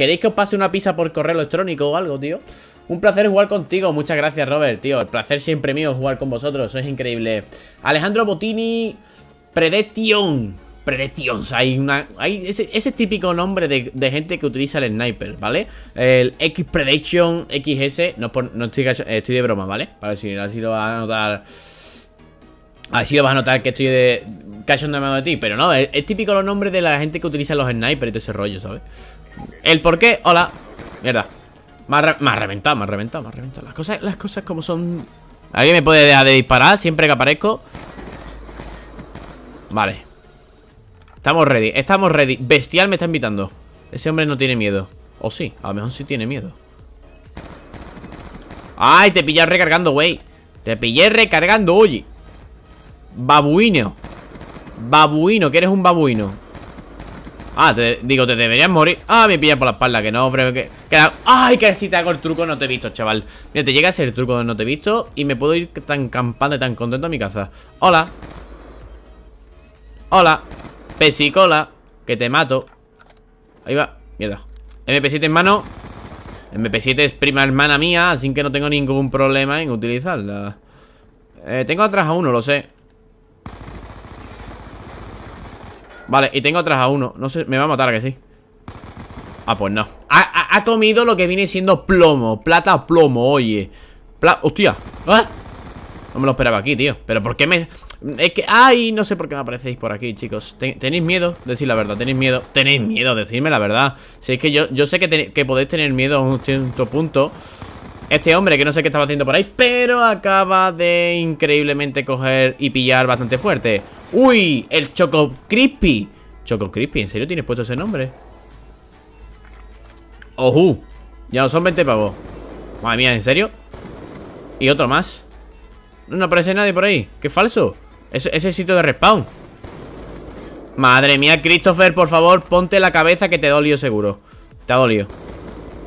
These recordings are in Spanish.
¿Queréis que os pase una pizza por correo electrónico o algo, tío? Un placer jugar contigo. Muchas gracias, Robert, tío. El placer siempre mío jugar con vosotros. es increíble. Alejandro Botini... Predation. sea, Hay una. Hay ese, ese típico nombre de, gente que utiliza el sniper, ¿vale? El X XS. No, estoy, de broma, ¿vale? Para si así lo vas a notar. Así lo vas a notar que estoy de. mano de ti. Pero no, es, típico los nombres de la gente que utiliza los snipers y todo ese rollo, ¿sabes? El por qué, hola Mierda Me ha, reventado, me ha reventado, me reventado las cosas, las cosas como son Alguien me puede dejar de disparar siempre que aparezco Vale Estamos ready, estamos ready Bestial me está invitando Ese hombre no tiene miedo O sí, a lo mejor sí tiene miedo ¡Ay, te pillé recargando, güey! Te pillé recargando, oye Babuino Babuino, que eres un babuino Ah, digo, te deberías morir Ah, me pilla por la espalda, que no, hombre que, Ay, que si te hago el truco no te he visto, chaval Mira, te llega a ser el truco no te he visto Y me puedo ir tan Y tan contento a mi casa Hola Hola Pesicola Que te mato Ahí va, mierda MP7 en mano MP7 es prima hermana mía Así que no tengo ningún problema en utilizarla eh, Tengo atrás a uno, lo sé Vale, y tengo atrás a uno No sé, me va a matar, ¿a que sí? Ah, pues no ha, comido lo que viene siendo plomo Plata plomo, oye Hostia ah. No me lo esperaba aquí, tío Pero ¿por qué me...? Es que... ¡Ay! No sé por qué me aparecéis por aquí, chicos ¿Tenéis miedo? Decir la verdad, tenéis miedo Tenéis miedo, decidme la verdad Si es que yo, yo sé que, que podéis tener miedo a un cierto punto este hombre que no sé qué estaba haciendo por ahí, pero acaba de increíblemente coger y pillar bastante fuerte. ¡Uy! El Choco Crispy Choco Crispy, ¿en serio tienes puesto ese nombre? Ohú, Ya no son 20 pavos Madre mía, ¿en serio? Y otro más No aparece nadie por ahí ¡Qué falso! ¿Ese sitio de respawn Madre mía, Christopher, por favor Ponte la cabeza que te dolió seguro Te ha dolido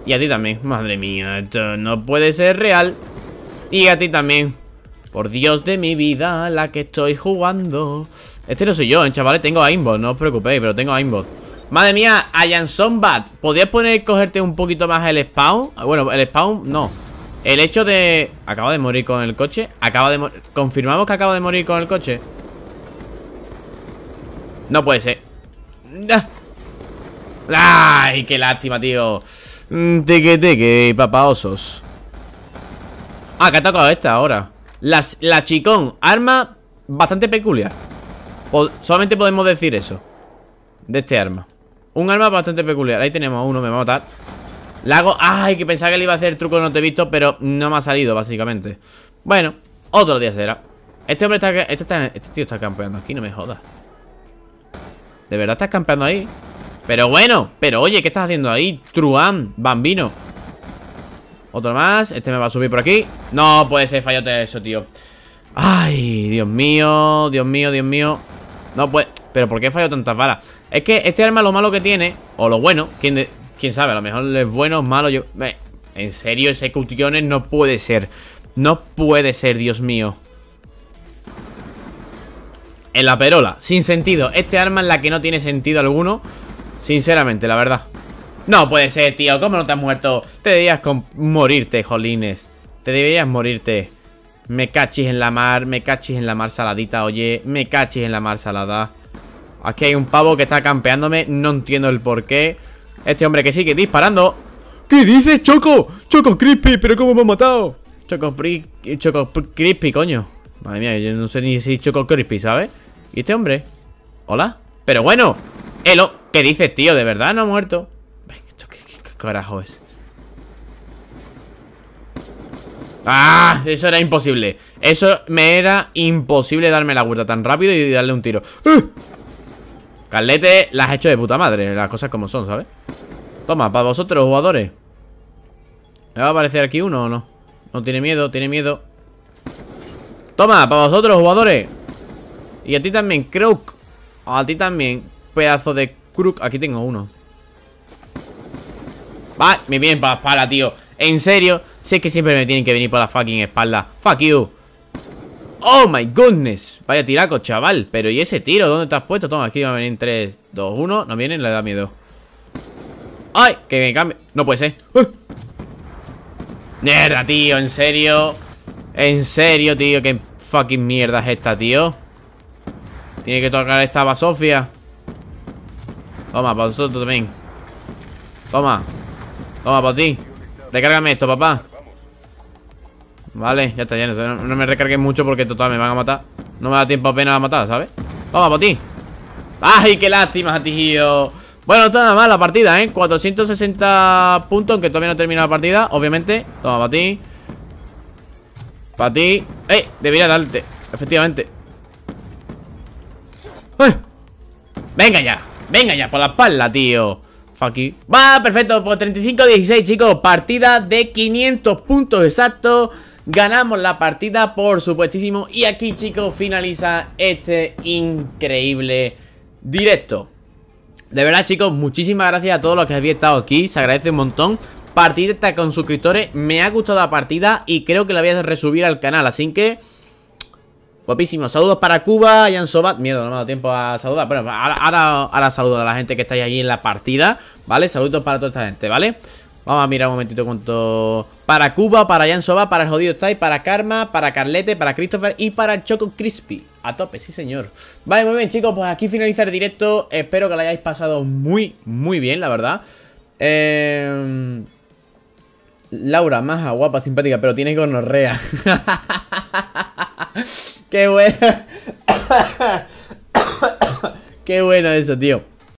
Y a ti también Madre mía, esto no puede ser real Y a ti también por Dios de mi vida, la que estoy jugando. Este no soy yo, eh, chavales. Tengo aimbot, no os preocupéis, pero tengo aimbot. Madre mía, Ayanson Bat. ¿Podrías poner cogerte un poquito más el spawn? Ah, bueno, el spawn no. El hecho de... Acaba de morir con el coche. Acaba de morir... Confirmamos que acaba de morir con el coche. No puede ser. ¡Ay, qué lástima, tío! Mm, ¡Tique, que papaosos! Ah, que ha tocado esta ahora la chicón, arma bastante peculiar Solamente podemos decir eso De este arma Un arma bastante peculiar, ahí tenemos uno, me va a matar La hago, ay, que pensaba que le iba a hacer el truco No te he visto, pero no me ha salido básicamente Bueno, otro día será Este hombre está, este, está, este tío está campeando aquí, no me jodas De verdad estás campeando ahí Pero bueno, pero oye, ¿qué estás haciendo ahí? Truán, bambino otro más, este me va a subir por aquí No puede ser fallote eso, tío Ay, Dios mío, Dios mío, Dios mío No puede... ¿Pero por qué he fallado tantas balas? Es que este arma lo malo que tiene O lo bueno, quién, ¿Quién sabe, a lo mejor es bueno o malo yo... en serio, ese cutiones no puede ser No puede ser, Dios mío En la perola, sin sentido Este arma es la que no tiene sentido alguno Sinceramente, la verdad no puede ser, tío, ¿cómo no te has muerto? Te debías morirte, jolines Te deberías morirte Me cachis en la mar, me cachis en la mar saladita, oye Me cachis en la mar salada Aquí hay un pavo que está campeándome No entiendo el por qué. Este hombre que sigue disparando ¿Qué dices, Choco? Choco Crispy, ¿pero cómo me ha matado? Choco, Choco Crispy, coño Madre mía, yo no sé ni si Choco Crispy, ¿sabes? ¿Y este hombre? ¿Hola? Pero bueno Elo, ¿qué dices, tío? ¿De verdad no ha muerto? ¡Ah! Eso era imposible Eso me era imposible darme la vuelta tan rápido y darle un tiro ¡Uh! Carlete, las he hecho de puta madre Las cosas como son, ¿sabes? Toma, para vosotros, jugadores ¿Me va a aparecer aquí uno o no? No tiene miedo, tiene miedo Toma, para vosotros, jugadores Y a ti también, Crook A ti también, pedazo de Crook Aquí tengo uno Va, me vienen para la espalda, tío En serio, sé que siempre me tienen que venir por la fucking espalda Fuck you Oh my goodness Vaya tiraco, chaval Pero ¿y ese tiro? ¿Dónde te has puesto? Toma, aquí va a venir 3, 2, 1 No vienen, le da miedo ¡Ay! Que me cambie No puede ser ¡Uy! Uh. Mierda, tío, en serio En serio, tío Qué fucking mierda es esta, tío Tiene que tocar esta Basofia Toma, para vosotros también Toma Toma, para ti. Recárgame esto, papá. Vale, ya está lleno. No, me recargues mucho porque total me van a matar. No me da tiempo apenas a matar, ¿sabes? Toma, para ti. ¡Ay, qué lástima, tío! Bueno, no está nada más la partida, ¿eh? 460 puntos, aunque todavía no terminado la partida, obviamente. Toma, para ti. Para ti. ¡Eh! Debería darte, efectivamente. ¡Eh! ¡Venga ya! ¡Venga ya! Por la espalda, tío aquí Va, perfecto, por 35-16 chicos Partida de 500 puntos exactos Ganamos la partida, por supuestísimo Y aquí chicos finaliza este increíble directo De verdad chicos, muchísimas gracias a todos los que habéis estado aquí Se agradece un montón Partida con suscriptores, me ha gustado la partida Y creo que la voy a resubir al canal, así que... Guapísimo, saludos para Cuba, Jan Sobat Mierda, no me ha dado tiempo a saludar Bueno, ahora, saludo a la gente que estáis allí en la partida ¿Vale? Saludos para toda esta gente, ¿vale? Vamos a mirar un momentito cuánto... Para Cuba, para Jan Sobat, para el jodido estáis, para Karma, para Carlete, para Christopher y para Choco Crispy. A tope, sí señor. Vale, muy bien chicos, pues aquí finaliza el directo. Espero que lo hayáis pasado muy, muy bien, la verdad. Eh, Laura, maja, guapa, simpática, pero tiene gonorrea. Qué bueno. Qué bueno eso, tío.